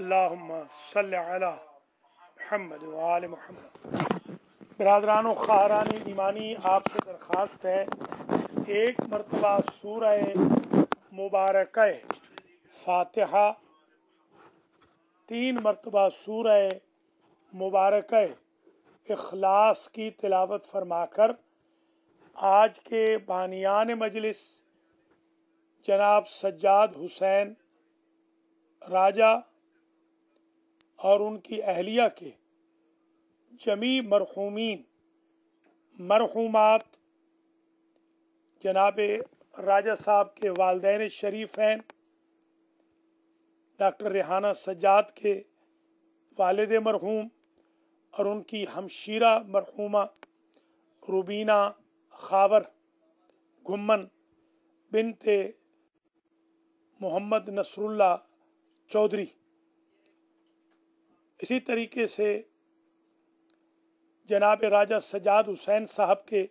अल्लाह महमद वाल महमद बरदरान खारान ईमानी आपसे दरख्वास्त है एक मरतबा सूर मुबारक फातहा तीन मरतबा सूर मुबारक इखलास की तिलावत फरमा कर आज के बानियान मजलिस जनाब सज्जाद हुसैन राजा और उनकी अहलिया के जमी मरहूमिन मरहूमात जनाब राजा साहब के वालदेन शरीफ हैं डॉक्टर रेहाना सजाद के वालद मरहूम और उनकी हमशीरा मरहूमा रुबीना खावर घुमन बिनते मोहम्मद नसरुल्ला चौधरी इसी तरीके से जनाब राजा सजाद हुसैन साहब के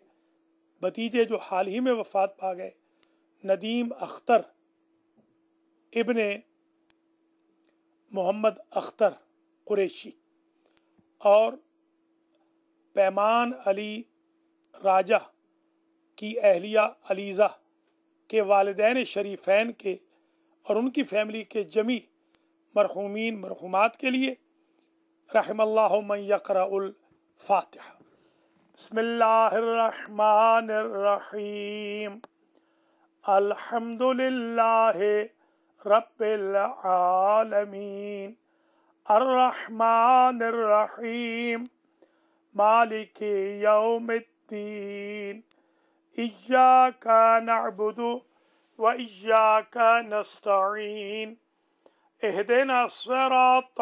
भतीजे जो हाल ही में वफात पा गए नदीम अख्तर इबन मोहम्मद अख्तर कुरेशी और पैमान अली राजा की अहलिया अलीज़ा के वालदेन शरीफैन के और उनकी फैमिली के जमी मरहूमिन मरहूमात के लिए رحم الله من يقرأ الفاتحة بسم الله الرحمن الرحيم الحمد لله رب العالمين الرحمن الرحيم مالك يوم الدين إياك نعبد وإياك نستعين اهدنا الصراط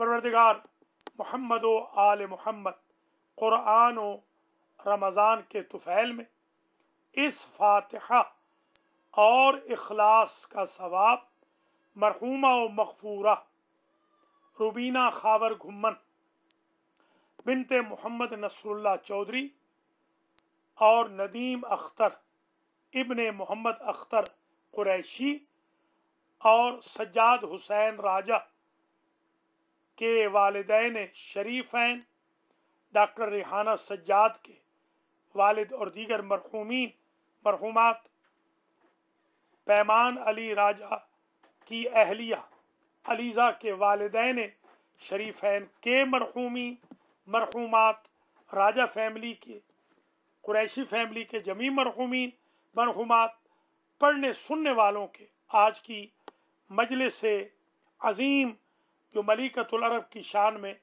परवरदिगार मोहम्मद आल मोहम्मद क़ुरान रमज़ान के तुफ़ैल में इस फातिहा और इखलास का सवाब मरहूमा व मकफूरा रुबीना खावर घुम्मन बिनते मोहम्मद नसरुल्ला चौधरी और नदीम अख्तर इबन मोहम्मद अख्तर कुरैशी और सज्जाद हुसैन राजा के वालदेन शरीफ हैं डॉक्टर रिहाना सज्जाद के वालिद और दीगर मरहूमिन मरहूमत पैमान अली राजा की अहलिया अलीज़ा के वालदेन हैं के मरहूमी मरहूमत राजा फैमिली के कुरैशी फैमिली के जमी मरहूमिन मरहूमत पढ़ने सुनने वालों के आज की मजल से अजीम जो मलिकतुल अरब की शान में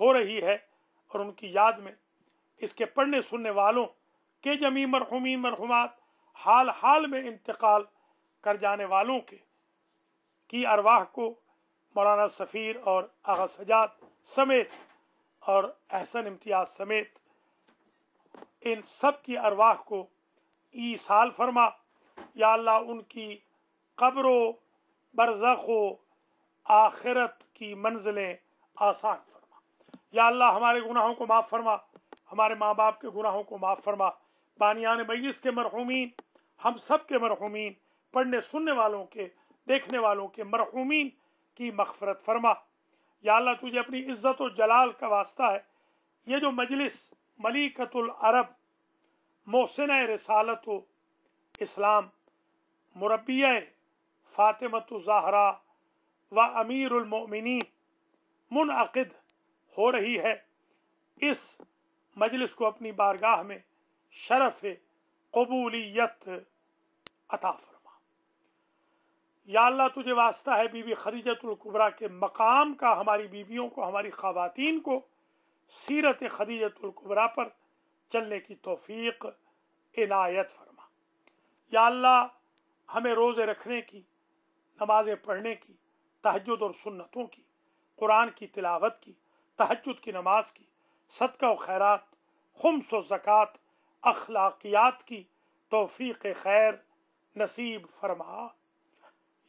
हो रही है और उनकी याद में इसके पढ़ने सुनने वालों के जमी मरहूमी मरहुमात हाल हाल में इंतकाल कर जाने वालों के की अरवाह को मौलाना सफ़ीर और आगा सजाद समेत और अहसन इम्तियाज समेत इन सब की अरवाह को ई साल फरमा या अल्लाह उनकी कब्रो बरजो आखिरत की मंजिलें आसान फरमा या अल्लाह हमारे गुनाहों को माफ़ फरमा हमारे माँ बाप के गुनाहों को माफ़ फरमा बानियान मैस के मरहूमिन हम सब के मरहूमिन पढ़ने सुनने वालों के देखने वालों के मरहूमिन की मफफरत फरमा या अल्लाह तुझे अपनी इज़्ज़त और जलाल का वास्ता है ये जो मजलिस मलिकतुल अरब मोहसिन रसालत इस्लाम मुरबिया फ़ातिमत ज़ाहरा व अमीर उलमोमिनी मुनद हो रही है इस मजलिस को अपनी बारगाह में शरफ कबूलियत अता फरमा या अल्लाह तुझे वास्ता है बीबी खदीजतुल्कुबरा के मकाम का हमारी बीबियों को हमारी खातन को सीरत खदीजतुल्कुबरा पर चलने की तोफीक इनायत फरमा या अल्लाह हमें रोज़े रखने की नमाज़ें पढ़ने की तहजद और सुन्नतों की कुरान की तिलावत की तहजद की नमाज की सदका व खैरत खुमस व ज़क़़त अखलाकियात की तोफ़ी खैर नसीब फरमा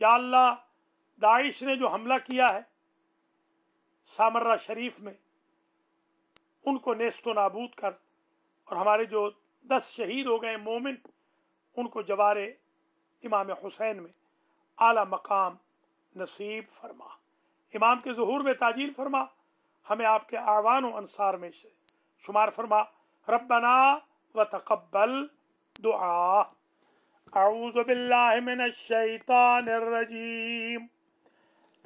या अल्लाह दाइश ने जो हमला किया है सामर्रा शरीफ में उनको नेस्त नाबूद कर और हमारे जो दस शहीद हो गए मोमिन उनको जवार इमाम हुसैन में आला मकाम नसीब फरमा इमाम के जहूर में ताजीर फरमा हमें आपके आवान अनसार में से शुमार फरमा रबना व तकबल दुआ أعوذ بالله من الشيطان الرجيم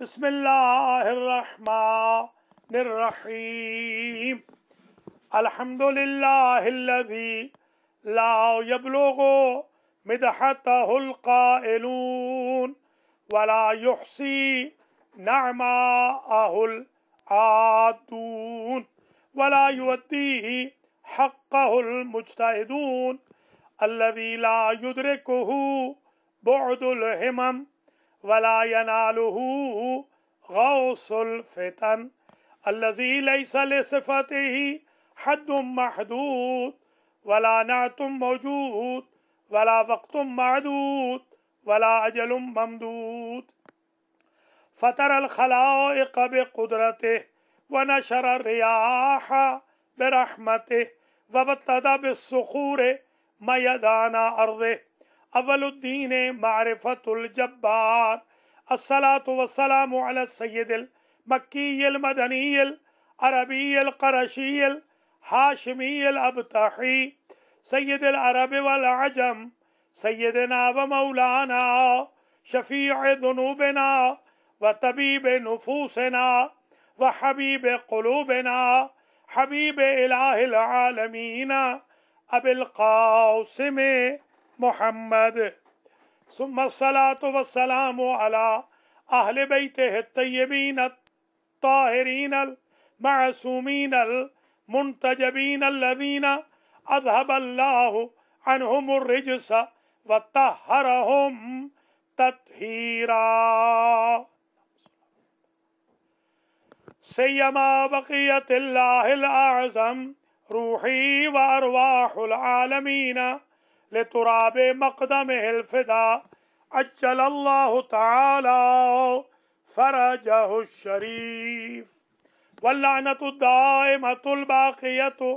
بسم الله الرحمن الرحيم الحمد لله الذي لا يبلغ مدحته القائلون वला युसी नामा आहुल आतून वला युवती हक़ुल मुजतहदून अल्लवीला युद्र कोहू बोदुल हिमम वला गौसुल फितन अल्लजी लैसल सिफत ही हद महदूद वला ना तुम मौजूद वला वक्तुम महदूत वला अजलुम ममदूत फतर अलखलाक बक़ुदरत व नशर रियाह बरहमत वबतदा बसूर मयदाना अर्द अवलुद्दीन मारफतुलजब्बार असलात वसलाम सैदिल मक्कील मदनील अरबील करशील हाशमील अबतही सैदिल अरब वल सैदना व मौलाना शफ़ी दुनूबना व तबीब नफूसना व हबीब कलूबना हबीब इलामीना अबिलकासम मोहम्मद सुमसलात अला अहल बैतबीन ताहरीन मासूमीन मुंतजबीन लवीना वतहरहुम तत्हीरा सैयमा बकीयतिल्लाहिल रूही व अरवाहुल आलमीन लितुराब मकदम हिलफिदा अज्जल अल्लाह तआला फरजहु शरीफ वल्लानतु दाइमतुल बाकियतु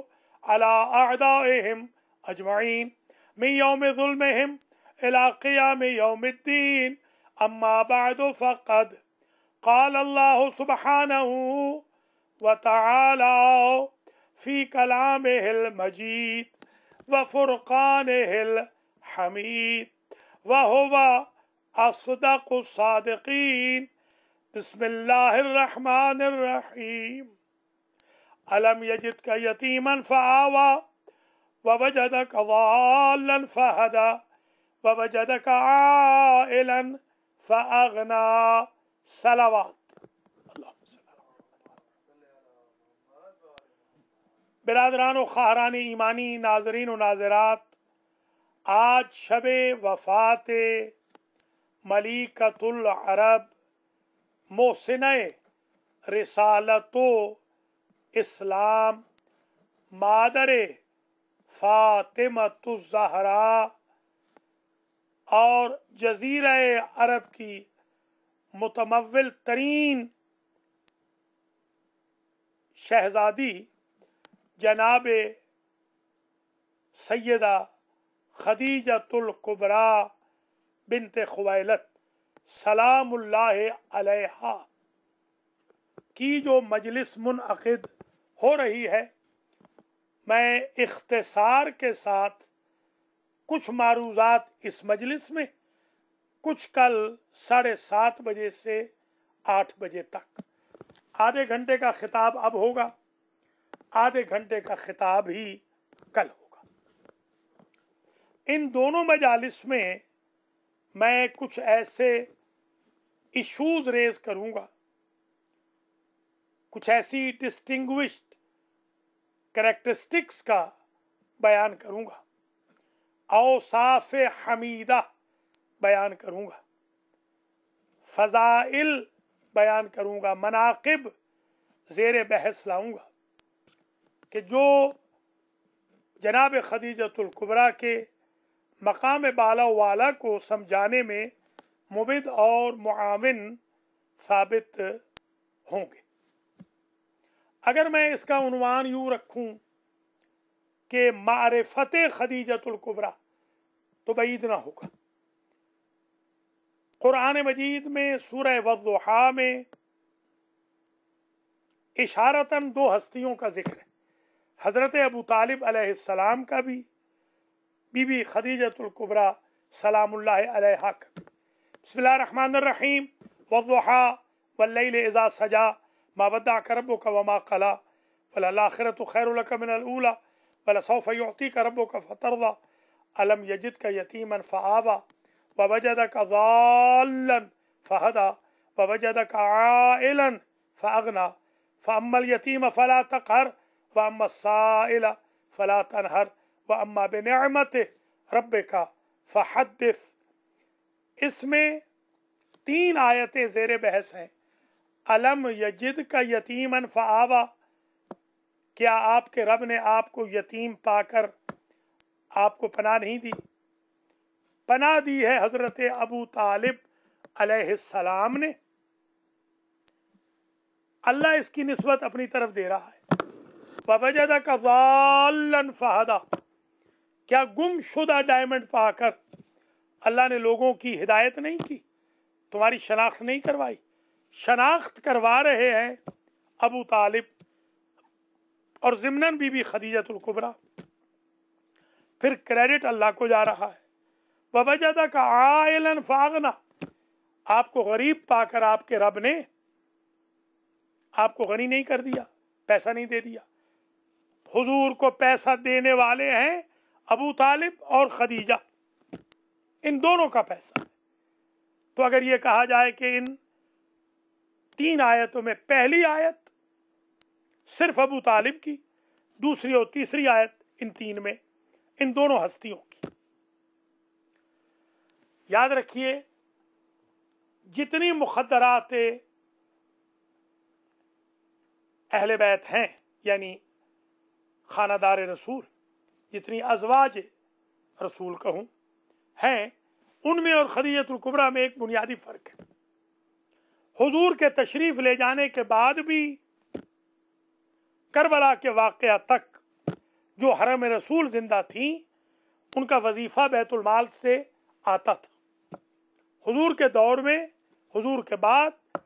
अला अअदाइहिम अजमईन من يوم ظلمهم إلى قيام يوم الدين أما بعد فقد قال الله سبحانه وتعالى في كلامه المجيد وفرقانه الحميد وهو أصدق الصادقين بسم الله الرحمن الرحيم ألم يجدك يتيما فآوى ووجدك ضالا فهدى ووجدك عائلا فأغنى सलावात बिरादरान ख़ारान ईमानी नाजरीन नाजरात आज शब वफ़ात मलिकतुल अरब मोहसिन रिसालतो इस्लाम मादरे फातिमा तुजहरा और जजीर अरब की मुतमवल तरीन शहजादी जनाब सैदा खदीजतुल्कुबरा कुबरा बिनत खवैलत की जो मजलिस मुनद हो रही है मैं इख्तसार के साथ कुछ मारूजात इस मजलिस में कुछ कल साढ़े सात बजे से आठ बजे तक आधे घंटे का खिताब अब होगा आधे घंटे का खिताब ही कल होगा इन दोनों मजालिस में मैं कुछ ऐसे इश्यूज रेज करूंगा कुछ ऐसी डिस्टिंग्विश्ड करेक्टरिस्टिक्स का बयान करूंगा औसाफ हमीदा बयान करूंगा फजाइल बयान करूंगा मनाकब जेर बहस लाऊंगा कि जो जनाब खदीजतुल्कुबरा के मकाम बाला वाला को समझाने में मुबिद और मुआवन साबित होंगे अगर मैं इसका उनवान यूं रखूं कि मारफत खदीजतुल्कुबरा तो बईद ना होगा कुरान मजीद में सूरह वजहा में इशारतन दो हस्तियों का जिक्र है हज़रत अबू तालिब अलैहिस्सलाम का भी बीबी खदीजतुल्कुबरा सलामुल्लाह का बसमीम वजहा वल्लैल एजा सजा माबदा करबो का वमा कला वलाखरत खैर मिनला वलसौफ़ युती करबो का फतरदा अलम यजिद का यतीमन फ़ाबा वजद का ज़ालन फ़हदा वजद का आलन फ़गना फ़मल यतीम फ़ला तकहर वम साइला फ़ला तनहर व अम्मा बनमत रब का फ़हदफ़ इसमें तीन आयतें ज़ेर बहस हैं अलम यजिद का यतीमन फ़ावा क्या आपके रब ने आपको यतीम पाकर आपको पनाह नहीं दी पना दी है हज़रत अबू तालिब अलैहिस्सलाम ने अल्लाह इसकी नस्बत अपनी तरफ दे रहा है का वालन फहदा क्या गुमशुदा डायमंड पाकर अल्लाह ने लोगों की हिदायत नहीं की तुम्हारी शनाख्त नहीं करवाई शनाख्त करवा रहे हैं अबू तालिब और जिमनन बीबी खदीजतुल कुबरा फिर क्रेडिट अल्लाह को जा रहा है बबजदा का आयलन फागना आपको गरीब पाकर आपके रब ने आपको गनी नहीं कर दिया पैसा नहीं दे दिया हुजूर को पैसा देने वाले हैं अबू तालिब और खदीजा इन दोनों का पैसा तो अगर ये कहा जाए कि इन तीन आयतों में पहली आयत सिर्फ अबू तालिब की दूसरी और तीसरी आयत इन तीन में इन दोनों हस्तियों की याद रखिए जितनी मुखदरात अहल बैत हैं यानी खानादार रसूल जितनी अजवाज रसूल कहूँ हैं उनमें और खदीजतुल्कुबरा में एक बुनियादी फ़र्क है हुजूर के तशरीफ ले जाने के बाद भी करबला के वाक़ तक जो हरम रसूल जिंदा थी उनका वजीफ़ा बैतुलमाल से आता था हुजूर के दौर में हुजूर के बाद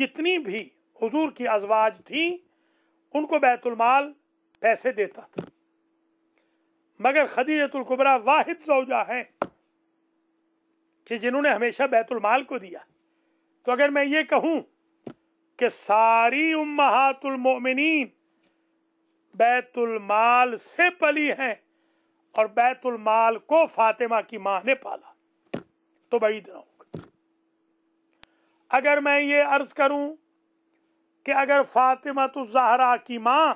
जितनी भी हुजूर की अजवाज थी उनको बैतुलमाल पैसे देता था मगर खदीजतुल्कुबरा वाहिद सौजा है कि जिन्होंने हमेशा बैतुलमाल को दिया तो अगर मैं ये कहूं कि सारी उम्मातुल मोमिनीन बैतुल माल से पली हैं और बैतुल माल को फातिमा की मां ने पाला तो बड़ी होगा अगर मैं ये अर्ज करूं कि अगर फातिमा तो जहरा की मां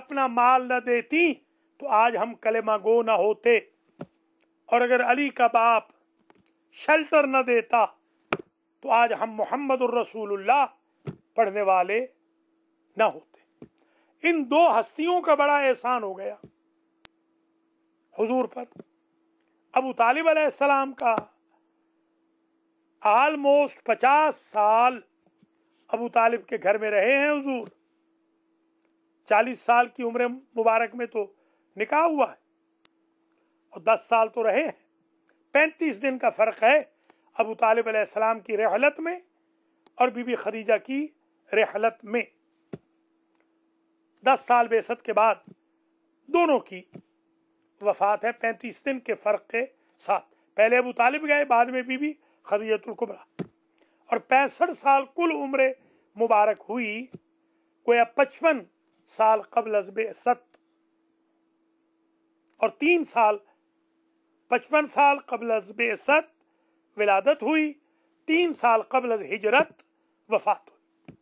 अपना माल न देती तो आज हम कलेमा गो न होते और अगर अली का बाप शेल्टर न देता तो आज हम मोहम्मद रसूलुल्लाह पढ़ने वाले ना होते इन दो हस्तियों का बड़ा एहसान हो गया हुजूर पर अबू तालिब सलाम का आलमोस्ट पचास साल अबू तालिब के घर में रहे हैं हुजूर चालीस साल की उम्र मुबारक में तो निकाह हुआ है और दस साल तो रहे हैं पैंतीस दिन का फर्क है अबू तालब अलैहिस्सलाम की रहलत में और बीबी खदीजा की रहलत में दस साल बेसत के बाद दोनों की वफात है पैंतीस दिन के फ़र्क के साथ पहले अबू तालिब गए बाद में बीबी खदीजतुल्कुबरा और पैंसठ साल कुल उम्र मुबारक हुई गोया पचपन साल कबल सत और तीन साल पचपन साल कबल सत विलादत हुई तीन साल कबल हिजरत वफात हुई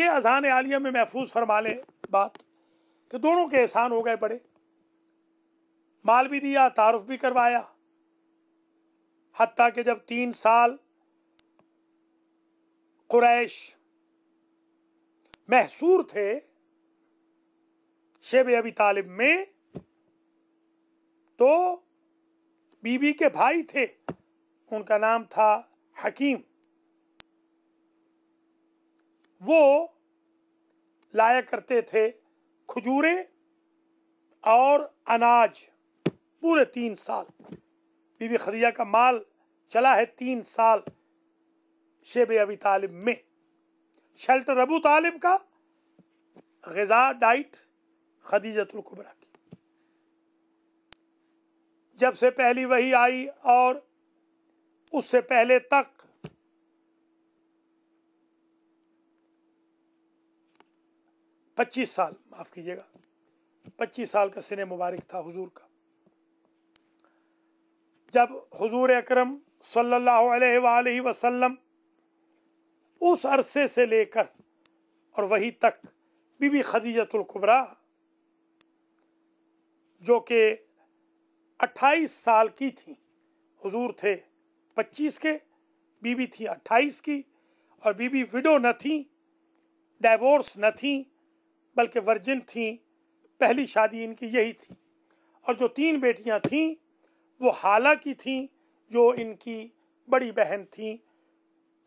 ये अजान आलिया में महफूज फरमा लें बात कि दोनों के एहसान हो गए बड़े माल भी दिया तारफ भी करवाया हती कि जब तीन साल कुरैश महसूर थे शेब अबी तालिब में तो बीबी के भाई थे उनका नाम था हकीम वो लाया करते थे खजूरें और अनाज पूरे तीन साल बीबी खदीजा का माल चला है तीन साल शेब अबी तालिब में शेल्टर अबू तालिब का गजा डाइट खदीजतुल्कुबरा जब से पहली वही आई और उससे पहले तक पच्चीस साल माफ कीजिएगा पच्चीस साल का सिने मुबारक था हुजूर का जब हुजूर अकरम सल्लल्लाहु अलैहि वसल्लम उस अरसे से लेकर और वहीं तक बीबी खदीजतुल कुबरा जो कि अट्ठाईस साल की थी हुजूर थे पच्चीस के बीवी थी अट्ठाईस की और बीवी विडो न थी डाइवोर्स न थी बल्कि वर्जिन थी पहली शादी इनकी यही थी और जो तीन बेटियां थीं वो हाला की थीं जो इनकी बड़ी बहन थी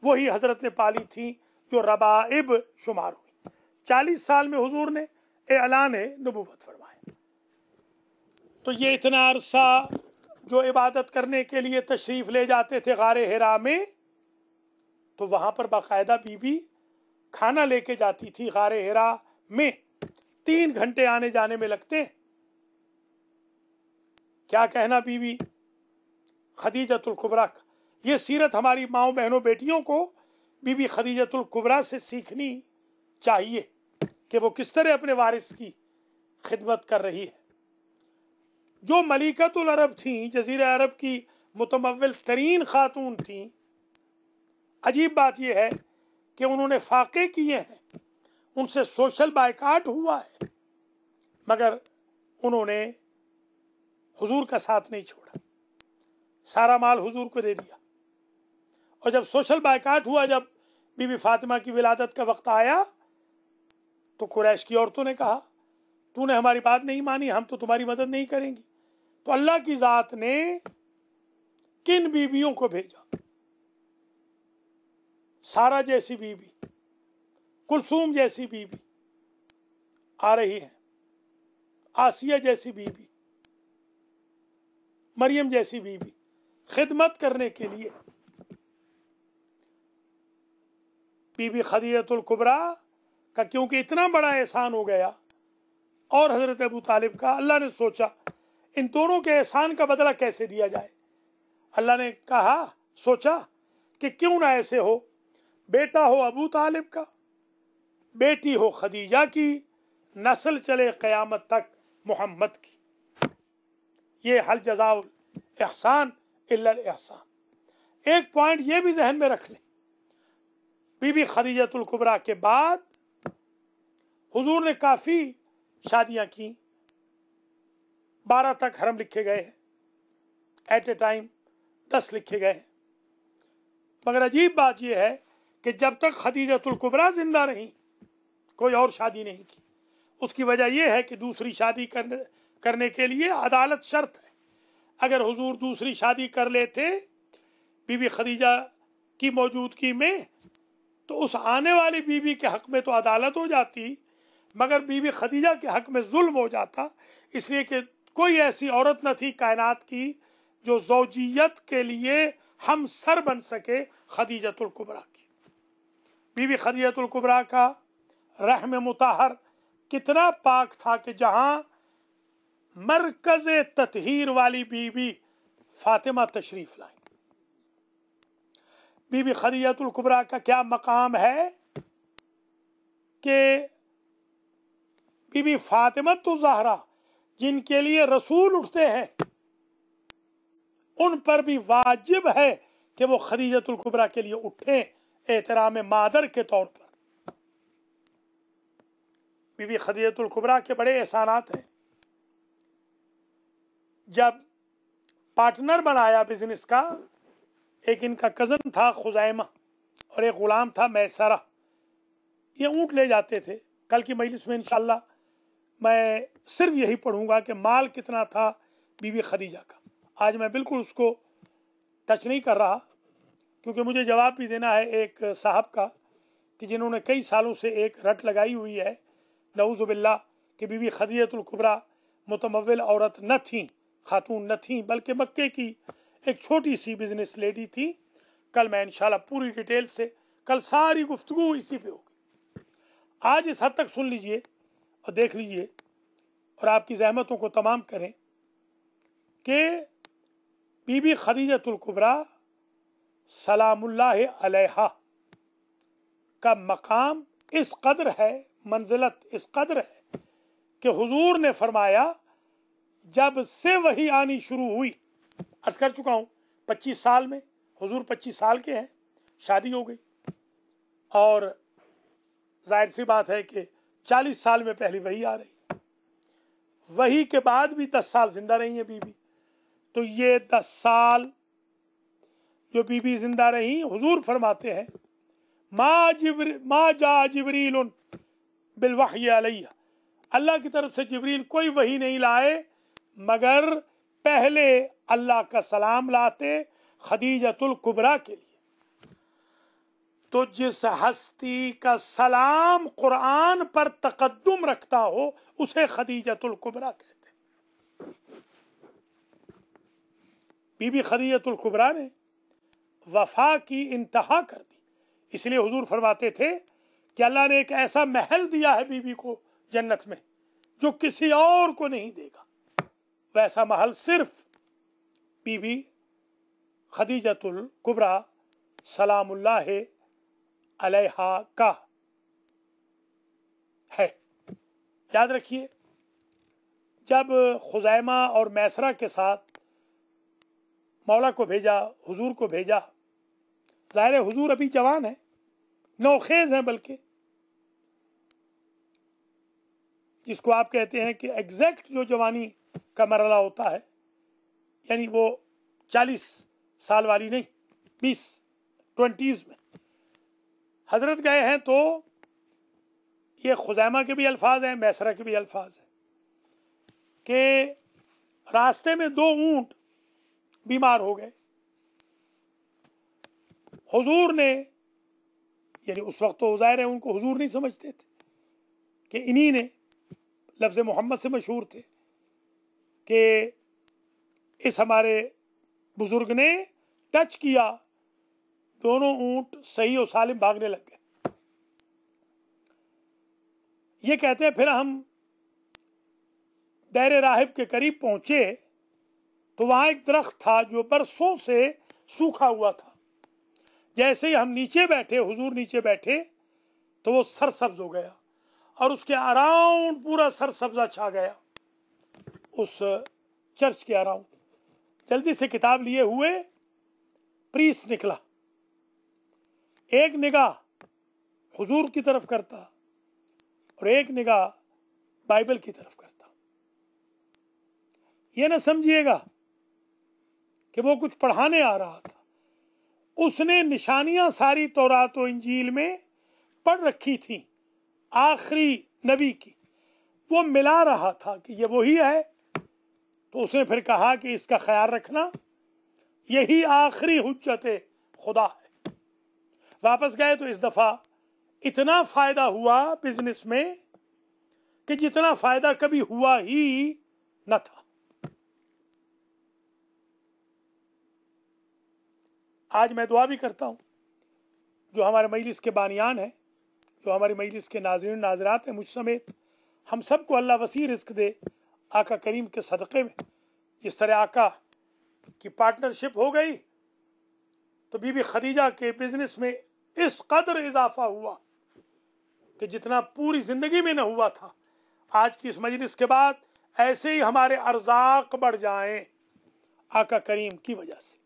वही हजरत ने पाली थी जो रबाइब शुमार हुई चालीस साल में हुजूर ने एलान नबूवत फरमाया तो ये इतना अरसा जो इबादत करने के लिए तशरीफ ले जाते थे गारे हरा में तो वहां पर बाकायदा बीबी खाना लेके जाती थी गारे हरा में तीन घंटे आने जाने में लगते क्या कहना बीवी खदीजतुल्कुबरा ये सीरत हमारी माओ बहनों बेटियों को बीबी खदीजतुल्कुबरा से सीखनी चाहिए कि वो किस तरह अपने वारिस की खिदमत कर रही है जो मलिकतुल अरब थी जजीर अरब की मुतमविल तरीन खातून थी अजीब बात यह है कि उन्होंने फाके किए हैं उनसे सोशल बाइकाट हुआ है मगर उन्होंने हुजूर का साथ नहीं छोड़ा सारा माल हुजूर को दे दिया और जब सोशल बाइकाट हुआ जब बीबी फातिमा की विलादत का वक्त आया तो कुरैश की औरतों ने कहा तूने हमारी बात नहीं मानी हम तो तुम्हारी मदद नहीं करेंगी तो अल्लाह की जात ने किन बीवियों को भेजा सारा जैसी बीवी कुलसूम जैसी बीवी आ रही है आसिया जैसी बीवी मरियम जैसी बीवी खिदमत करने के लिए बीबी खदीजतुल कुबरा का क्योंकि इतना बड़ा एहसान हो गया और हजरत अबू तालिब का अल्लाह ने सोचा इन दोनों के एहसान का बदला कैसे दिया जाए अल्लाह ने कहा सोचा कि क्यों ना ऐसे हो बेटा हो अबू तालिब का बेटी हो खदीजा की नस्ल चले क़यामत तक मोहम्मद की ये हल जजाउल एहसान एहसान एक पॉइंट ये भी जहन में रख लें बीबी कुबरा के बाद हुजूर ने काफ़ी शादियां की बारह तक हरम लिखे गए हैं एट ए टाइम दस लिखे गए हैं मगर अजीब बात यह है कि जब तक खदीजतुल्कुबरा जिंदा रही कोई और शादी नहीं की उसकी वजह यह है कि दूसरी शादी करने करने के लिए अदालत शर्त है अगर हुजूर दूसरी शादी कर लेते बीबी खदीजा की मौजूदगी में तो उस आने वाली बीबी के हक में तो अदालत हो जाती मगर बीबी खदीजा के हक में जुल्म हो जाता इसलिए कि कोई ऐसी औरत न थी कायनात की जो जोजियत के लिए हम सर बन सके खदीजतुल्कुबरा की बीबी खदीजतुल्कुबरा का रहम मुताहर कितना पाक था कि जहां मरकज ततहीर वाली बीबी फातिमा तशरीफ लाई बीबी खदीजतुल्कुबरा का क्या मकाम है कि बीबी फातिमा तो जहरा जिनके लिए रसूल उठते हैं उन पर भी वाजिब है कि वो खदीजतुल कुबरा के लिए उठे एहतराम मादर के तौर पर बीबी खदीजतुल कुबरा के बड़े एहसानात हैं जब पार्टनर बनाया बिजनेस का एक इनका कज़न था खुजैमा और एक ग़ुलाम था मैसरा ये ऊँट ले जाते थे कल की मजलिस में इनशाला मैं सिर्फ यही पढ़ूंगा कि माल कितना था बीवी खदीजा का आज मैं बिल्कुल उसको टच नहीं कर रहा क्योंकि मुझे जवाब भी देना है एक साहब का कि जिन्होंने कई सालों से एक रट लगाई हुई है नऊज़बिल्ला कि बीवी खदीजतुल्कुबरा मुतमवल औरत न थी खातून न थी बल्कि मक्के की एक छोटी सी बिजनेस लेडी थी कल मैं इन पूरी डिटेल से कल सारी गुफ्तु इसी पे होगी आज इस हद तक सुन लीजिए और देख लीजिए और आपकी जहमतों को तमाम करें कि बीबी खदीजतुल्कुबरा सलामुल्लाह का मकाम इस कदर है मंजिलत इस कदर है कि हुजूर ने फरमाया जब से वही आनी शुरू हुई अर्ज कर चुका हूँ पच्चीस साल में हुजूर पच्चीस साल के हैं शादी हो गई और जाहिर सी बात है कि चालीस साल में पहली वही आ रही वही के बाद भी दस साल जिंदा रही है बीबी तो ये दस साल जो बीबी जिंदा रही हुजूर फरमाते हैं माँ जिब्र माँ जा जिबरील बिलवाहिया अल्लाह की तरफ से जबरील कोई वही नहीं लाए मगर पहले अल्लाह का सलाम लाते खदीजतुल कुबरा के लिए तो जिस हस्ती का सलाम कुरान पर तकदम रखता हो उसे खदीजतुल कुबरा कहते बीबी खदीजतुल कुबरा ने वफा की इंतहा कर दी इसलिए हुजूर फरमाते थे कि अल्लाह ने एक ऐसा महल दिया है बीबी को जन्नत में जो किसी और को नहीं देगा वैसा महल सिर्फ बीबी खदीजतुल कुबरा सलामुल्लाह अलहा का है याद रखिए जब खुजैमा और मैसरा के साथ मौला को भेजा हुजूर को भेजा ज़ाहिर हुजूर अभी जवान है नौखेज हैं बल्कि जिसको आप कहते हैं कि एग्जैक्ट जो जवानी का मरला होता है यानी वो चालीस साल वाली नहीं बीस ट्वेंटीज़ में हजरत गए हैं तो ये खुजैमा के भी अल्फाज हैं मैसरा के भी अल्फाज हैं कि रास्ते में दो ऊंट बीमार हो गए हुजूर ने यानी उस वक्त तो ज़ाहिर है उनको हुजूर नहीं समझते थे कि इन्हीं ने लफ्ज़ मोहम्मद से मशहूर थे कि इस हमारे बुज़ुर्ग ने टच किया दोनों ऊंट सही और सालिम भागने लग गए ये कहते हैं फिर हम दैर राहिब के करीब पहुंचे तो वहां एक दरख्त था जो बरसों से सूखा हुआ था जैसे ही हम नीचे बैठे हुजूर नीचे बैठे तो वो सरसब्ज हो गया और उसके अराउंड पूरा सरसब्जा छा गया उस चर्च के अराउंड जल्दी से किताब लिए हुए प्रीस निकला एक निगाह हुजूर की तरफ करता और एक निगाह बाइबल की तरफ करता यह ना समझिएगा कि वो कुछ पढ़ाने आ रहा था उसने निशानियां सारी तोरात और इंजील में पढ़ रखी थी आखिरी नबी की वो मिला रहा था कि ये वही है तो उसने फिर कहा कि इसका ख्याल रखना यही आखिरी हजत खुदा है वापस गए तो इस दफा इतना फायदा हुआ बिजनेस में कि जितना फायदा कभी हुआ ही न था आज मैं दुआ भी करता हूं जो हमारे मजलिस के बानियान हैं जो हमारी मजलिस के नाजरन नाजरात हैं मुझ समेत हम सबको अल्लाह वसी रिस्क दे आका करीम के सदक़े में जिस तरह आका की पार्टनरशिप हो गई तो बीबी खदीजा के बिज़नेस में इस कदर इजाफा हुआ कि जितना पूरी जिंदगी में न हुआ था आज की इस मजलिस के बाद ऐसे ही हमारे अर्जाक बढ़ जाएं आका करीम की वजह से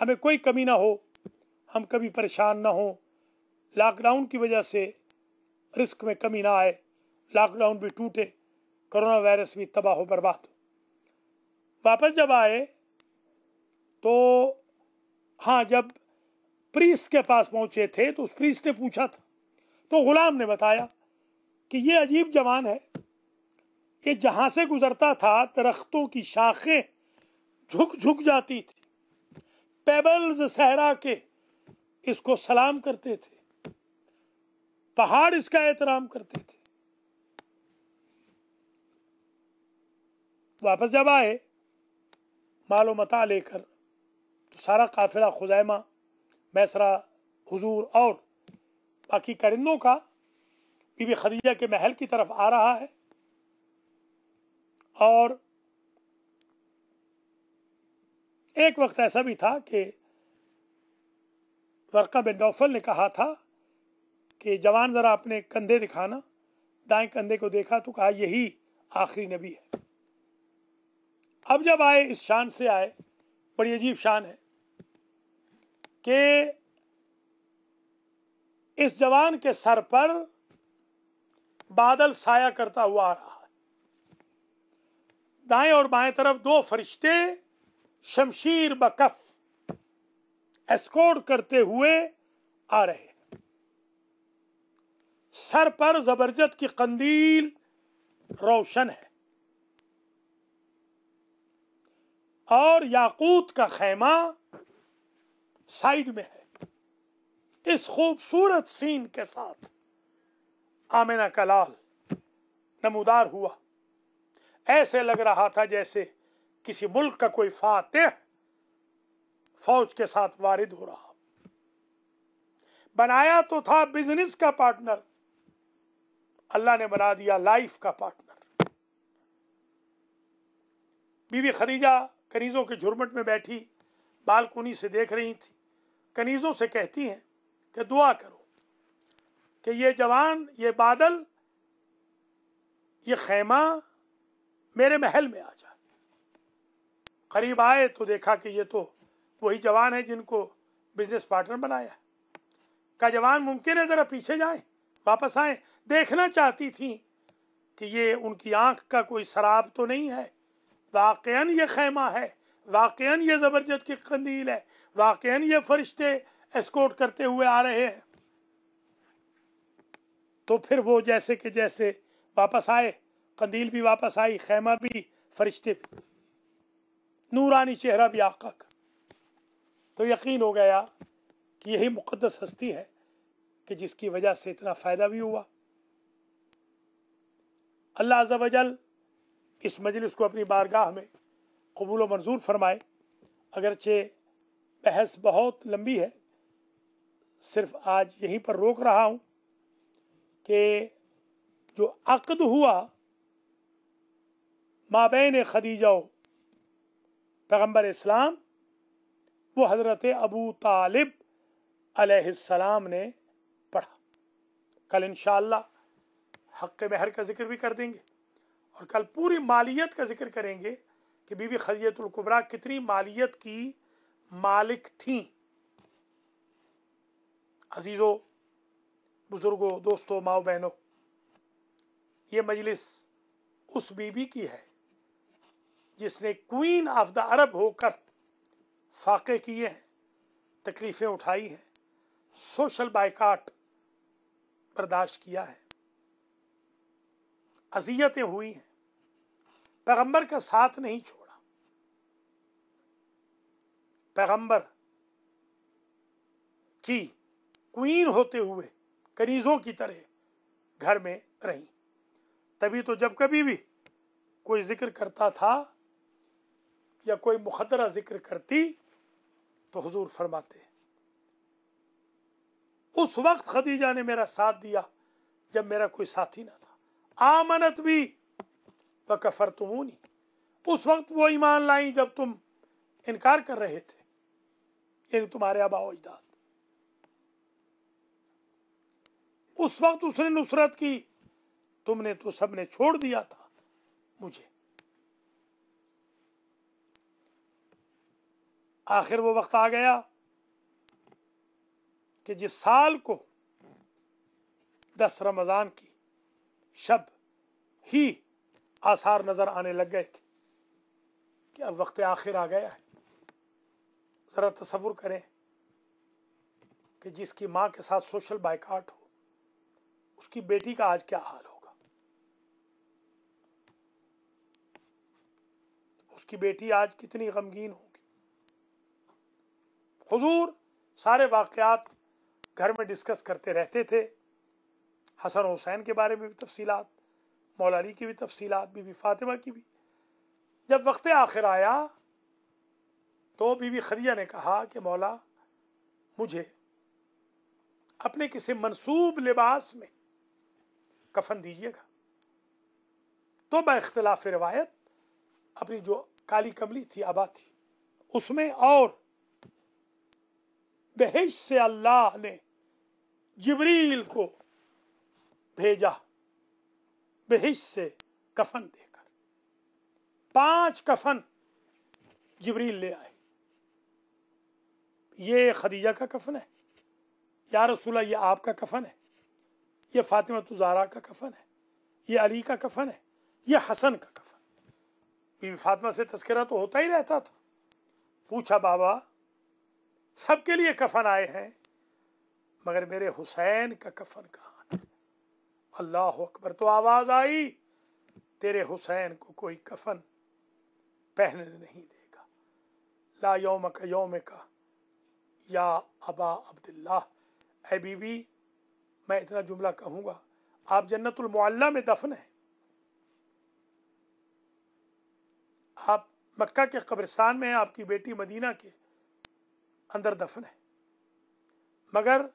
हमें कोई कमी ना हो हम कभी परेशान ना हो लॉकडाउन की वजह से रिस्क में कमी ना आए लॉकडाउन भी टूटे कोरोना वायरस भी तबाह हो बर्बाद हो वापस जब आए तो हाँ जब प्रीस के पास पहुंचे थे तो उस प्रीस ने पूछा था तो गुलाम ने बताया कि ये अजीब जवान है ये जहां से गुजरता था दरख्तों की शाखें झुक झुक जाती थी पेबल्स सहरा के इसको सलाम करते थे पहाड़ इसका एहतराम करते थे वापस जब आए मालो मता लेकर तो सारा काफिला खुजैमा मैसरा हुजूर और बाकी करिंदों का बीबी खदीजा के महल की तरफ आ रहा है और एक वक्त ऐसा भी था कि वर्का बिन नौफल ने कहा था कि जवान ज़रा अपने कंधे दिखाना दाएं कंधे को देखा तो कहा यही आखिरी नबी है अब जब आए इस शान से आए बड़ी अजीब शान है कि इस जवान के सर पर बादल साया करता हुआ आ रहा है दाएं और बाएं तरफ दो फरिश्ते शमशीर बकफ एस्कोर्ट करते हुए आ रहे हैं सर पर जबरजत की कंदील रोशन है और याकूत का खैमा साइड में है इस खूबसूरत सीन के साथ आमिना का लाल नमूदार हुआ ऐसे लग रहा था जैसे किसी मुल्क का कोई फातह फौज के साथ वारिद हो रहा बनाया तो था बिजनेस का पार्टनर अल्लाह ने बना दिया लाइफ का पार्टनर बीवी खरीजा करीजों के झुरमट में बैठी बालकोनी से देख रही थी कनीज़ों से कहती हैं कि दुआ करो कि ये जवान ये बादल ये खैमा मेरे महल में आ जाए करीब आए तो देखा कि ये तो वही जवान है जिनको बिजनेस पार्टनर बनाया का जवान मुमकिन है ज़रा पीछे जाए वापस आए देखना चाहती थी कि ये उनकी आंख का कोई शराब तो नहीं है वाकयान ये खैमा है वाकयान ये ज़बरदस्त की कंदील है वाकयान ये फरिश्ते एस्कोर्ट करते हुए आ रहे हैं तो फिर वो जैसे के जैसे वापस आए कंदील भी वापस आई खैमा भी फरिश्ते भी नूरानी चेहरा भी आका का तो यकीन हो गया कि यही मुकदस हस्ती है कि जिसकी वजह से इतना फ़ायदा भी हुआ अल्लाह जल इस मजलिस को अपनी बारगाह में कबूल मंजूर फरमाए अगरचे बहस बहुत लंबी है सिर्फ आज यहीं पर रोक रहा हूँ कि जो अकद हुआ माबेन खदीजा पैगम्बर इस्लाम वो हज़रत अबू तालिब अलैहिस्सलाम ने पढ़ा कल इन हक़ महर का जिक्र भी कर देंगे और कल पूरी मालियत का जिक्र करेंगे कि बीबी कुबरा कितनी मालियत की मालिक थी अजीज़ों बुज़ुर्गों दोस्तों माओ बहनों ये मजलिस उस बीबी की है जिसने क्वीन ऑफ द अरब होकर फाके किए हैं तकलीफ़ें उठाई हैं सोशल बाइकाट बर्दाश्त किया है अजियतें हुई हैं पैगंबर का साथ नहीं छोड़ा पैगंबर की क्वीन होते हुए कनीजों की तरह घर में रही तभी तो जब कभी भी कोई जिक्र करता था या कोई मुखदरा जिक्र करती तो हुजूर फरमाते उस वक्त खदीजा ने मेरा साथ दिया जब मेरा कोई साथी ना था आमनत भी व कफर तुम उस वक्त वो ईमान लाई जब तुम इनकार कर रहे थे एक तुम्हारे अबाव अजदाद उस वक्त उसने नुसरत की तुमने तो सबने छोड़ दिया था मुझे आखिर वो वक्त आ गया कि जिस साल को दस रमज़ान की शब ही आसार नज़र आने लग गए थे कि अब वक्त आखिर आ गया है ज़रा तस्वुर करें कि जिसकी माँ के साथ सोशल बाइकाट हो उसकी बेटी का आज क्या हाल होगा उसकी बेटी आज कितनी गमगीन होगी हुजूर सारे वाक़ात घर में डिस्कस करते रहते थे हसन हुसैन के बारे में भी तफसीलात मौलानी की भी तफसीलात बीबी फातिमा की भी जब वक्त आखिर आया तो बीवी खदीजा ने कहा कि मौला मुझे अपने किसी मंसूब लिबास में कफन दीजिएगा तो बख्तलाफ रवायत अपनी जो काली कमली थी आबा थी उसमें और दहेज से अल्लाह ने जबरील को भेजा बहिश से कफन देकर पांच कफन जबरील ले आए ये खदीजा का कफन है या रसूल्ला ये आपका कफन है ये फातिमा तुजारा का कफन है ये अली का कफन है ये हसन का कफन बीबी फातिमा से तस्करा तो होता ही रहता था पूछा बाबा सबके लिए कफन आए हैं मगर मेरे हुसैन का कफन कहाँ है अल्लाह अकबर तो आवाज आई तेरे हुसैन को कोई कफन पहनने नहीं देगा ला योम का योम का या अबा अब्दुल्ला ए बीबी मैं इतना जुमला कहूँगा आप जन्नतमल्ला में दफन हैं आप मक्का के कब्रिस्तान में हैं आपकी बेटी मदीना के अंदर दफन है मगर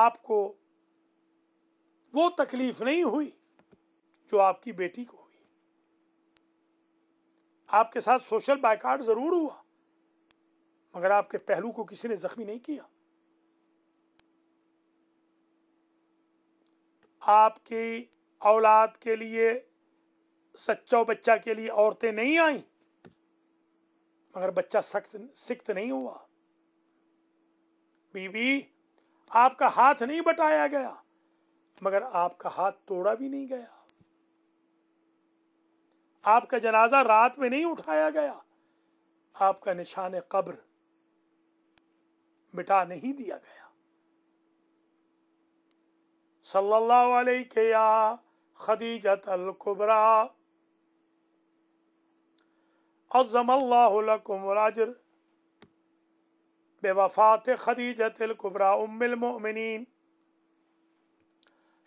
आपको वो तकलीफ नहीं हुई जो आपकी बेटी को हुई आपके साथ सोशल बायकाट ज़रूर हुआ मगर आपके पहलू को किसी ने जख्मी नहीं किया आपकी औलाद के लिए सच्चा बच्चा के लिए औरतें नहीं आई मगर बच्चा सख्त सिक्त नहीं हुआ बीवी आपका हाथ नहीं बटाया गया मगर आपका हाथ तोड़ा भी नहीं गया आपका जनाजा रात में नहीं उठाया गया आपका निशान कब्र मिटा नहीं दिया गया सल्लल्लाहु अलैहि या खदीजत अल कुबरा अजमल्लाकुमराजर बेवफात खदीजत कुबरा उम्मिल उमिलमिन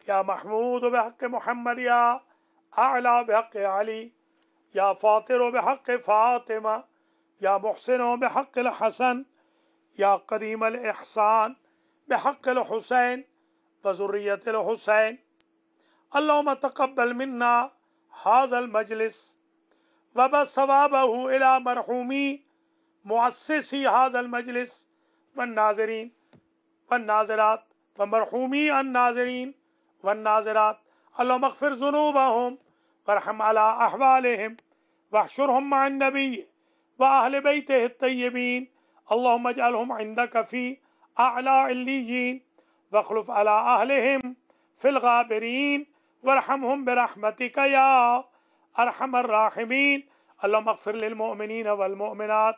या महमूद बहक महमद या आला बहक अली या फ़ातिर बहक फ़ातिमा या मुहसिन बहक हसन या करीम एहसान बहक़ल हुसैन बज़ुर्रियत हुसैन तकबल मन्ना हाजल मजलिस वबा सवाबहू मरहूमी मुअस्सी हाजल मजलिस व नाजरीन व नाजरात व मरहूमी अन नाजरीन व नाजरात अल्लाम जुनूब हम वरहम अला अहवाल हम वशुरहम नबी व अहल बैत اللهم اجعلهم عندك في أعلى عليين واخلف على أهلهم في الغابرين وارحمهم برحمتك يا أرحم الراحمين اللهم اغفر للمؤمنين والمؤمنات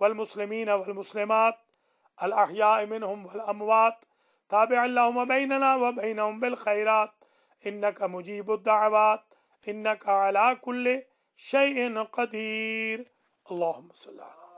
والمسلمين والمسلمات الأحياء منهم والأموات تابع اللهم بيننا وبينهم بالخيرات إنك مجيب الدعوات إنك على كل شيء قدير اللهم صل على